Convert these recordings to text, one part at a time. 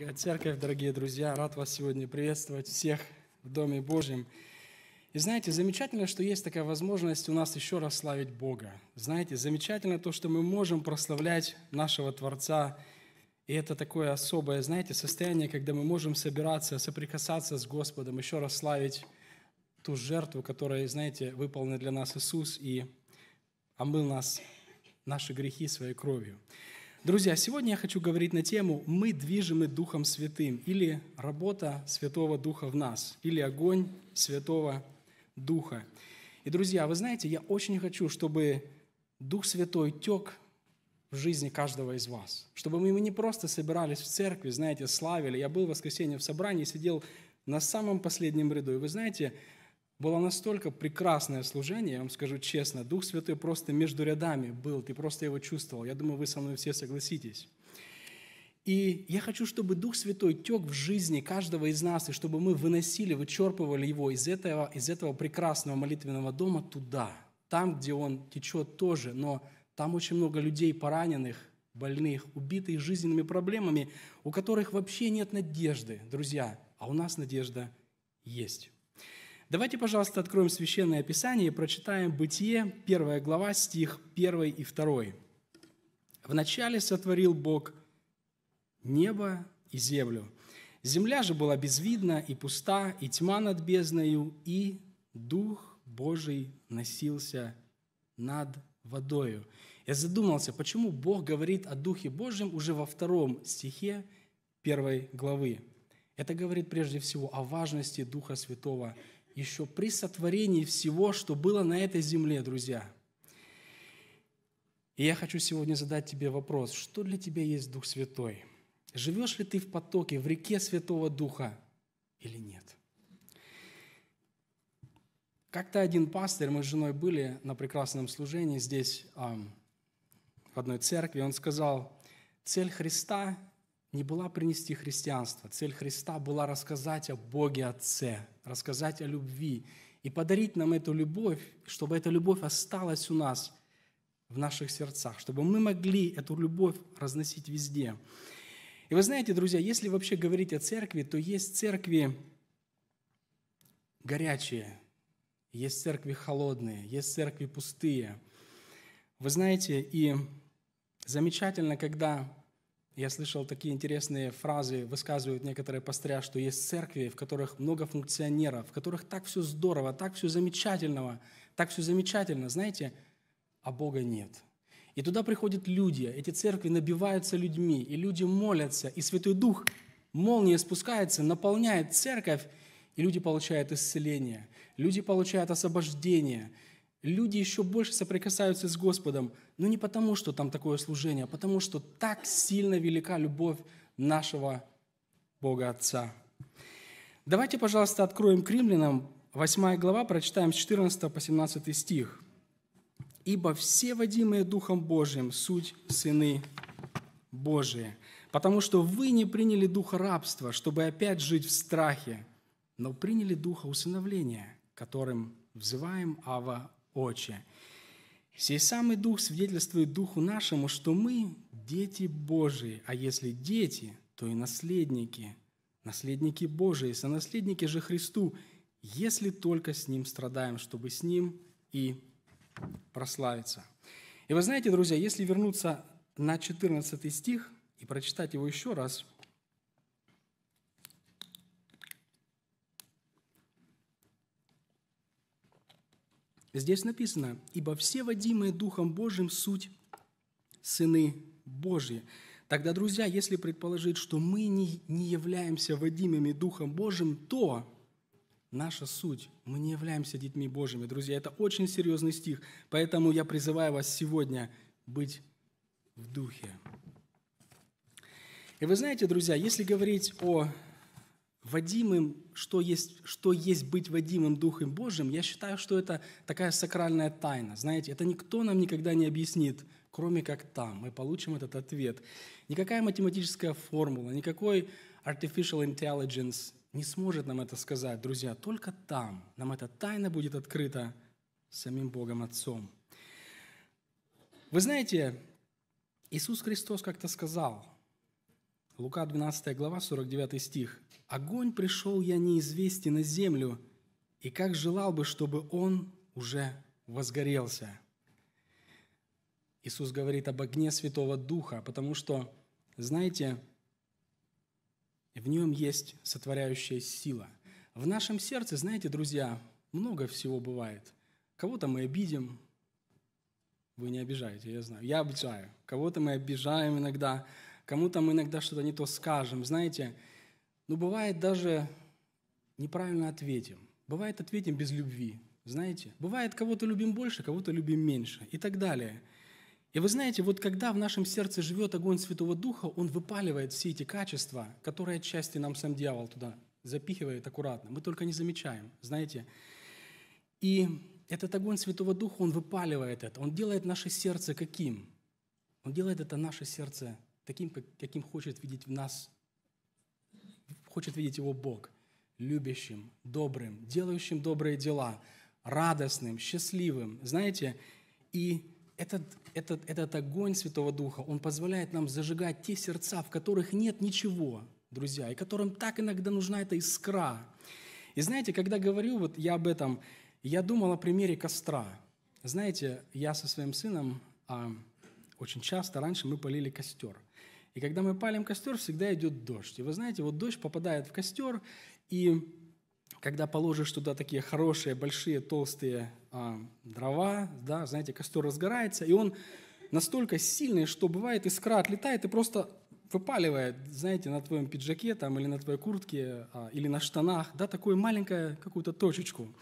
Дорогая церковь, дорогие друзья, рад вас сегодня приветствовать всех в Доме Божьем. И знаете, замечательно, что есть такая возможность у нас еще раз славить Бога. Знаете, замечательно то, что мы можем прославлять нашего Творца. И это такое особое, знаете, состояние, когда мы можем собираться, соприкасаться с Господом, еще раз славить ту жертву, которая, знаете, выполнена для нас Иисус и омыл нас наши грехи своей кровью. Друзья, сегодня я хочу говорить на тему «Мы движимы Духом Святым» или «Работа Святого Духа в нас» или «Огонь Святого Духа». И, друзья, вы знаете, я очень хочу, чтобы Дух Святой тек в жизни каждого из вас. Чтобы мы не просто собирались в церкви, знаете, славили. Я был в воскресенье в собрании, сидел на самом последнем ряду. И вы знаете, было настолько прекрасное служение, я вам скажу честно, Дух Святой просто между рядами был, ты просто его чувствовал. Я думаю, вы со мной все согласитесь. И я хочу, чтобы Дух Святой тек в жизни каждого из нас, и чтобы мы выносили, вычерпывали его из этого, из этого прекрасного молитвенного дома туда, там, где он течет тоже, но там очень много людей пораненных, больных, убитых жизненными проблемами, у которых вообще нет надежды, друзья, а у нас надежда есть. Давайте, пожалуйста, откроем Священное Писание и прочитаем Бытие, первая глава, стих 1 и 2. «Вначале сотворил Бог небо и землю. Земля же была безвидна и пуста, и тьма над бездною, и Дух Божий носился над водою». Я задумался, почему Бог говорит о Духе Божьем уже во втором стихе первой главы. Это говорит прежде всего о важности Духа Святого еще при сотворении всего, что было на этой земле, друзья. И я хочу сегодня задать тебе вопрос, что для тебя есть Дух Святой? Живешь ли ты в потоке, в реке Святого Духа или нет? Как-то один пастор, мы с женой были на прекрасном служении здесь, в одной церкви, он сказал, цель Христа не была принести христианство. Цель Христа была рассказать о Боге Отце, рассказать о любви и подарить нам эту любовь, чтобы эта любовь осталась у нас, в наших сердцах, чтобы мы могли эту любовь разносить везде. И вы знаете, друзья, если вообще говорить о церкви, то есть церкви горячие, есть церкви холодные, есть церкви пустые. Вы знаете, и замечательно, когда я слышал такие интересные фразы, высказывают некоторые пастыря, что есть церкви, в которых много функционеров, в которых так все здорово, так все замечательного, так все замечательно, знаете, а Бога нет. И туда приходят люди, эти церкви набиваются людьми, и люди молятся, и Святой Дух молния спускается, наполняет церковь, и люди получают исцеление, люди получают освобождение – люди еще больше соприкасаются с Господом, но не потому, что там такое служение, а потому, что так сильно велика любовь нашего Бога Отца. Давайте, пожалуйста, откроем к римлянам 8 глава, прочитаем с 14 по 17 стих. «Ибо все, водимые Духом Божиим суть сыны Божии, потому что вы не приняли духа рабства, чтобы опять жить в страхе, но приняли духа усыновления, которым взываем Ава Отче. Сей самый Дух свидетельствует Духу нашему, что мы – дети Божии, а если дети, то и наследники, наследники Божии, сонаследники же Христу, если только с Ним страдаем, чтобы с Ним и прославиться. И вы знаете, друзья, если вернуться на 14 стих и прочитать его еще раз – Здесь написано, «Ибо все водимые Духом Божьим суть сыны Божьи». Тогда, друзья, если предположить, что мы не, не являемся водимыми Духом Божьим, то наша суть, мы не являемся детьми Божьими. Друзья, это очень серьезный стих, поэтому я призываю вас сегодня быть в Духе. И вы знаете, друзья, если говорить о Вадимым, что есть, что есть быть Вадимым Духом Божьим, я считаю, что это такая сакральная тайна. Знаете, это никто нам никогда не объяснит, кроме как там. Мы получим этот ответ. Никакая математическая формула, никакой artificial intelligence не сможет нам это сказать, друзья. Только там нам эта тайна будет открыта самим Богом Отцом. Вы знаете, Иисус Христос как-то сказал, Лука 12 глава, 49 стих. «Огонь пришел я неизвестен на землю, и как желал бы, чтобы он уже возгорелся». Иисус говорит об огне Святого Духа, потому что, знаете, в нем есть сотворяющая сила. В нашем сердце, знаете, друзья, много всего бывает. Кого-то мы обидим, вы не обижаете, я знаю. Я обижаю. Кого-то мы обижаем иногда кому там иногда что-то не то скажем, знаете, ну бывает даже неправильно ответим, бывает ответим без любви, знаете, бывает кого-то любим больше, кого-то любим меньше и так далее. И вы знаете, вот когда в нашем сердце живет огонь Святого Духа, он выпаливает все эти качества, которые отчасти нам сам дьявол туда запихивает аккуратно. Мы только не замечаем, знаете. И этот огонь Святого Духа, он выпаливает это, он делает наше сердце каким? Он делает это наше сердце таким, каким хочет видеть в нас, хочет видеть его Бог, любящим, добрым, делающим добрые дела, радостным, счастливым. Знаете, и этот, этот, этот огонь Святого Духа, он позволяет нам зажигать те сердца, в которых нет ничего, друзья, и которым так иногда нужна эта искра. И знаете, когда говорю вот я об этом, я думал о примере костра. Знаете, я со своим сыном а, очень часто раньше мы полили костер. И когда мы палим костер, всегда идет дождь. И вы знаете, вот дождь попадает в костер, и когда положишь туда такие хорошие, большие, толстые э, дрова, да, знаете, костер разгорается, и он настолько сильный, что бывает искра отлетает и просто выпаливает, знаете, на твоем пиджаке там, или на твоей куртке, э, или на штанах, да, такую маленькую какую-то точечку.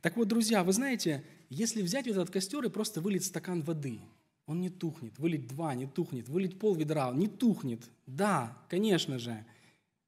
Так вот, друзья, вы знаете, если взять этот костер и просто вылить стакан воды – он не тухнет. Вылить два, не тухнет. Вылить пол ведра, не тухнет. Да, конечно же.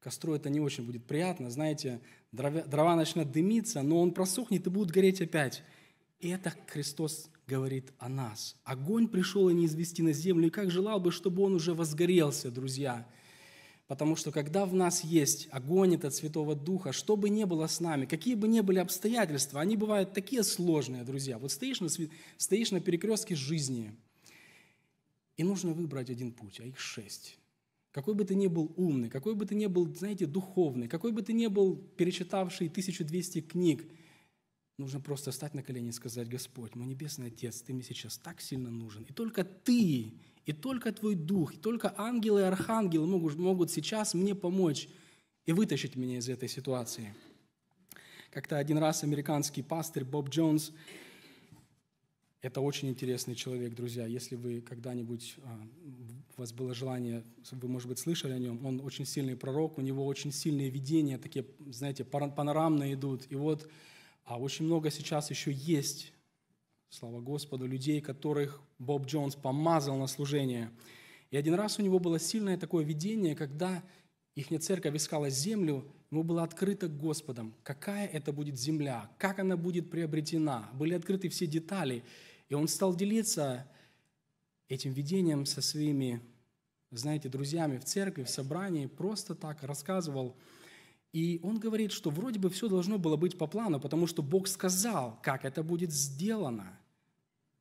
Костру это не очень будет приятно. Знаете, дрова, дрова начнут дымиться, но он просохнет и будет гореть опять. И это Христос говорит о нас. Огонь пришел и не извести на землю. И как желал бы, чтобы он уже возгорелся, друзья. Потому что когда в нас есть огонь этот Святого Духа, что бы ни было с нами, какие бы ни были обстоятельства, они бывают такие сложные, друзья. Вот стоишь на, стоишь на перекрестке жизни – и нужно выбрать один путь, а их шесть. Какой бы ты ни был умный, какой бы ты ни был, знаете, духовный, какой бы ты ни был перечитавший 1200 книг, нужно просто встать на колени и сказать, Господь, мой небесный Отец, Ты мне сейчас так сильно нужен. И только Ты, и только Твой Дух, и только ангелы и архангелы могут, могут сейчас мне помочь и вытащить меня из этой ситуации. Как-то один раз американский пастор Боб Джонс это очень интересный человек, друзья. Если вы когда-нибудь, у а, вас было желание, вы, может быть, слышали о нем, он очень сильный пророк, у него очень сильные видения, такие, знаете, панорамные идут. И вот а очень много сейчас еще есть, слава Господу, людей, которых Боб Джонс помазал на служение. И один раз у него было сильное такое видение, когда их церковь искала землю, ему было открыто Господом, какая это будет земля, как она будет приобретена. Были открыты все детали. И он стал делиться этим видением со своими, знаете, друзьями в церкви, в собрании, просто так рассказывал. И он говорит, что вроде бы все должно было быть по плану, потому что Бог сказал, как это будет сделано.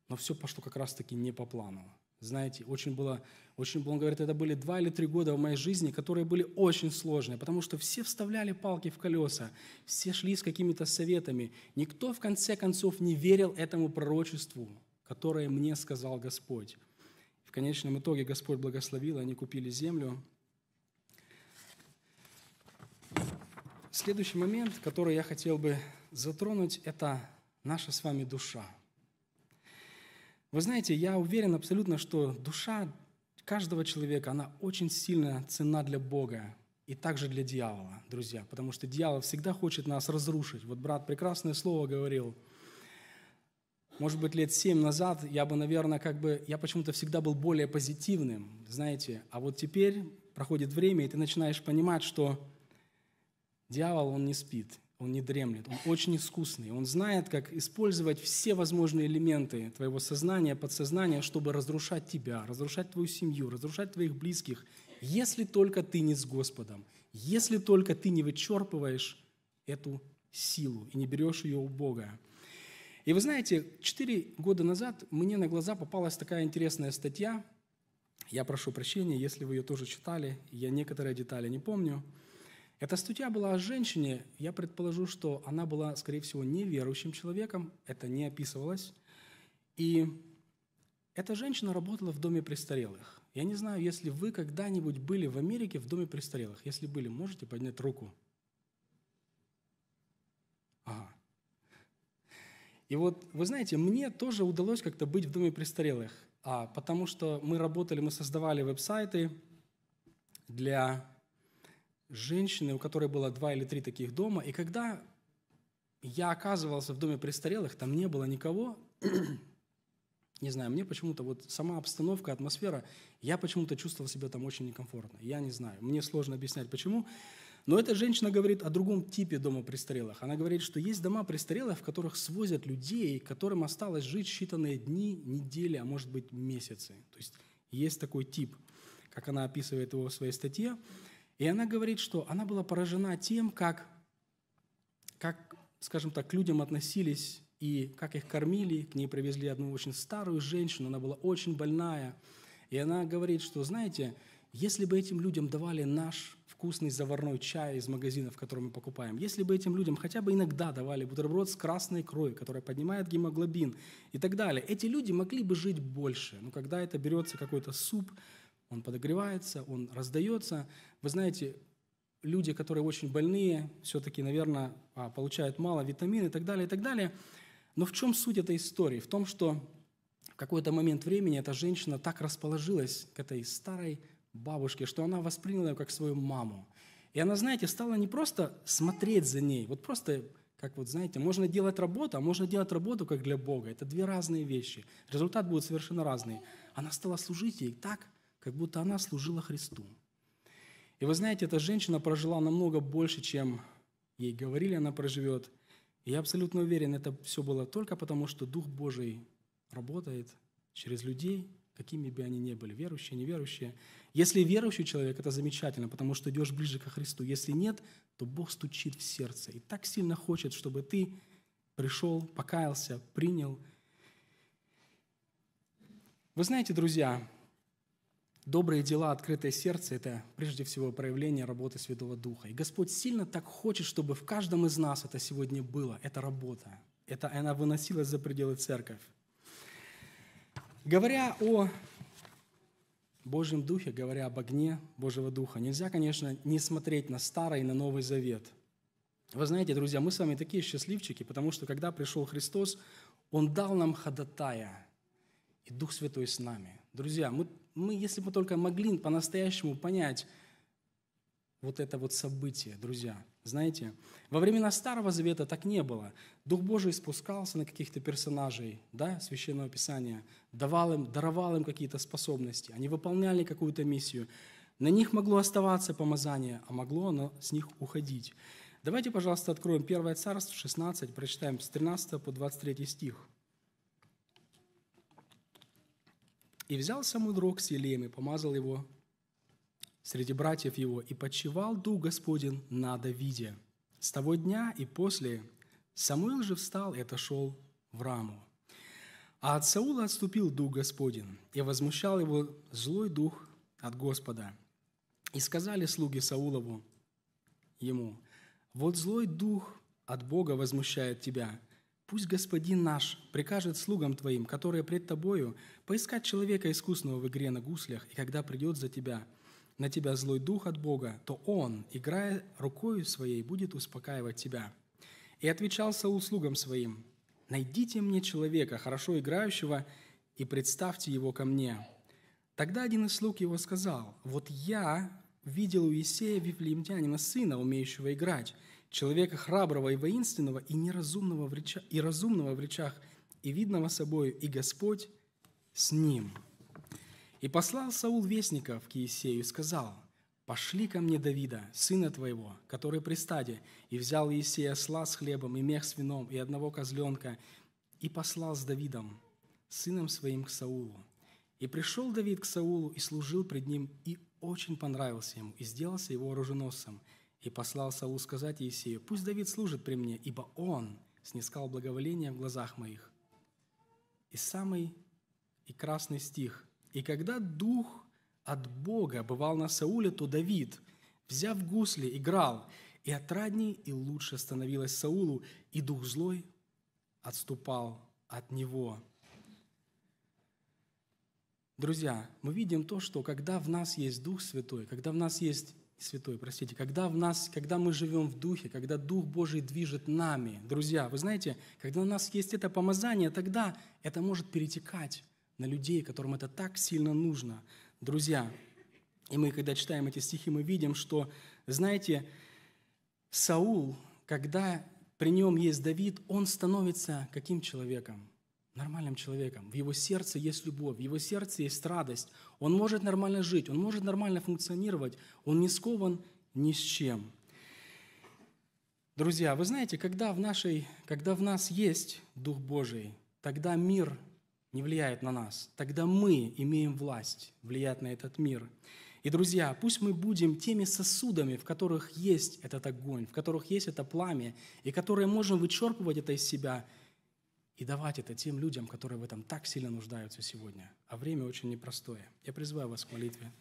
Но все пошло как раз-таки не по плану. Знаете, очень было, очень было, он говорит, это были два или три года в моей жизни, которые были очень сложные, потому что все вставляли палки в колеса, все шли с какими-то советами. Никто, в конце концов, не верил этому пророчеству, которое мне сказал Господь. В конечном итоге Господь благословил, они купили землю. Следующий момент, который я хотел бы затронуть, это наша с вами душа – вы знаете, я уверен абсолютно, что душа каждого человека, она очень сильно цена для Бога и также для дьявола, друзья, потому что дьявол всегда хочет нас разрушить. Вот брат прекрасное слово говорил, может быть, лет семь назад я бы, наверное, как бы, я почему-то всегда был более позитивным, знаете, а вот теперь проходит время, и ты начинаешь понимать, что дьявол, он не спит, он не дремлет, он очень искусный. Он знает, как использовать все возможные элементы твоего сознания, подсознания, чтобы разрушать тебя, разрушать твою семью, разрушать твоих близких, если только ты не с Господом, если только ты не вычерпываешь эту силу и не берешь ее у Бога. И вы знаете, четыре года назад мне на глаза попалась такая интересная статья. Я прошу прощения, если вы ее тоже читали, я некоторые детали не помню – эта статья была о женщине. Я предположу, что она была, скорее всего, неверующим человеком. Это не описывалось. И эта женщина работала в доме престарелых. Я не знаю, если вы когда-нибудь были в Америке в доме престарелых. Если были, можете поднять руку. Ага. И вот, вы знаете, мне тоже удалось как-то быть в доме престарелых, а, потому что мы работали, мы создавали веб-сайты для женщины, у которой было два или три таких дома, и когда я оказывался в доме престарелых, там не было никого, не знаю, мне почему-то вот сама обстановка, атмосфера, я почему-то чувствовал себя там очень некомфортно. Я не знаю, мне сложно объяснять почему. Но эта женщина говорит о другом типе дома престарелых. Она говорит, что есть дома престарелых, в которых свозят людей, которым осталось жить считанные дни, недели, а может быть месяцы. То есть есть такой тип, как она описывает его в своей статье. И она говорит, что она была поражена тем, как, как скажем так, к людям относились и как их кормили. К ней привезли одну очень старую женщину, она была очень больная. И она говорит, что, знаете, если бы этим людям давали наш вкусный заварной чай из магазина, в котором мы покупаем, если бы этим людям хотя бы иногда давали бутерброд с красной крой, которая поднимает гемоглобин и так далее, эти люди могли бы жить больше. Но когда это берется какой-то суп, он подогревается, он раздается. Вы знаете, люди, которые очень больные, все-таки, наверное, а, получают мало витаминов и так далее, и так далее. Но в чем суть этой истории? В том, что в какой-то момент времени эта женщина так расположилась к этой старой бабушке, что она восприняла ее как свою маму. И она, знаете, стала не просто смотреть за ней, вот просто как вот, знаете, можно делать работу, а можно делать работу как для Бога. Это две разные вещи. Результат будет совершенно разный. Она стала служить ей так, как будто она служила Христу. И вы знаете, эта женщина прожила намного больше, чем ей говорили, она проживет. И я абсолютно уверен, это все было только потому, что Дух Божий работает через людей, какими бы они ни были, верующие, неверующие. Если верующий человек, это замечательно, потому что идешь ближе ко Христу. Если нет, то Бог стучит в сердце и так сильно хочет, чтобы ты пришел, покаялся, принял. Вы знаете, друзья, Добрые дела, открытое сердце – это прежде всего проявление работы Святого Духа. И Господь сильно так хочет, чтобы в каждом из нас это сегодня было, эта работа. Это она выносилась за пределы церковь. Говоря о Божьем Духе, говоря об огне Божьего Духа, нельзя, конечно, не смотреть на Старый и на Новый Завет. Вы знаете, друзья, мы с вами такие счастливчики, потому что когда пришел Христос, Он дал нам ходатая, и Дух Святой с нами. Друзья, мы мы, если бы только могли по-настоящему понять вот это вот событие, друзья, знаете, во времена Старого Завета так не было. Дух Божий спускался на каких-то персонажей да, Священного Писания, давал им, даровал им какие-то способности, они выполняли какую-то миссию. На них могло оставаться помазание, а могло оно с них уходить. Давайте, пожалуйста, откроем 1 Царство 16, прочитаем с 13 по 23 стих. И взял самый рог с елеем и помазал его среди братьев его, и почивал Дух Господен на Давиде. С того дня и после Самуил же встал и отошел в раму. А от Саула отступил Дух Господен и возмущал его злой дух от Господа. И сказали слуги Саулову ему, «Вот злой дух от Бога возмущает тебя, Пусть Господин наш прикажет слугам Твоим, которые пред Тобою, поискать человека искусного в игре на гуслях, и когда придет за Тебя, на Тебя злой дух от Бога, то Он, играя рукою своей, будет успокаивать Тебя». И отвечал Саул слугам своим, «Найдите мне человека, хорошо играющего, и представьте его ко мне». Тогда один из слуг его сказал, «Вот я видел у Исея Вифлеемтянина сына, умеющего играть, человека храброго и воинственного, и неразумного в речах, и разумного в речах, и видного собою, и Господь с ним. И послал Саул вестника в Иисею и сказал, «Пошли ко мне Давида, сына твоего, который при стаде, и взял Иисея осла с хлебом, и мех с вином, и одного козленка, и послал с Давидом, сыном своим, к Саулу. И пришел Давид к Саулу и служил пред ним, и очень понравился ему, и сделался его оруженосцем – и послал Саул сказать Иисею, «Пусть Давид служит при мне, ибо он снискал благоволение в глазах моих». И самый и красный стих. «И когда дух от Бога бывал на Сауле, то Давид, взяв гусли, играл, и отрадней и лучше становилось Саулу, и дух злой отступал от него». Друзья, мы видим то, что когда в нас есть Дух Святой, когда в нас есть Святой, простите, когда в нас, когда мы живем в Духе, когда Дух Божий движет нами, друзья, вы знаете, когда у нас есть это помазание, тогда это может перетекать на людей, которым это так сильно нужно, друзья. И мы, когда читаем эти стихи, мы видим, что, знаете, Саул, когда при нем есть Давид, он становится каким человеком? нормальным человеком. В его сердце есть любовь, в его сердце есть радость. Он может нормально жить, он может нормально функционировать, он не скован ни с чем. Друзья, вы знаете, когда в, нашей, когда в нас есть Дух Божий, тогда мир не влияет на нас, тогда мы имеем власть влиять на этот мир. И, друзья, пусть мы будем теми сосудами, в которых есть этот огонь, в которых есть это пламя, и которые можем вычерпывать это из себя – и давать это тем людям, которые в этом так сильно нуждаются сегодня. А время очень непростое. Я призываю вас к молитве.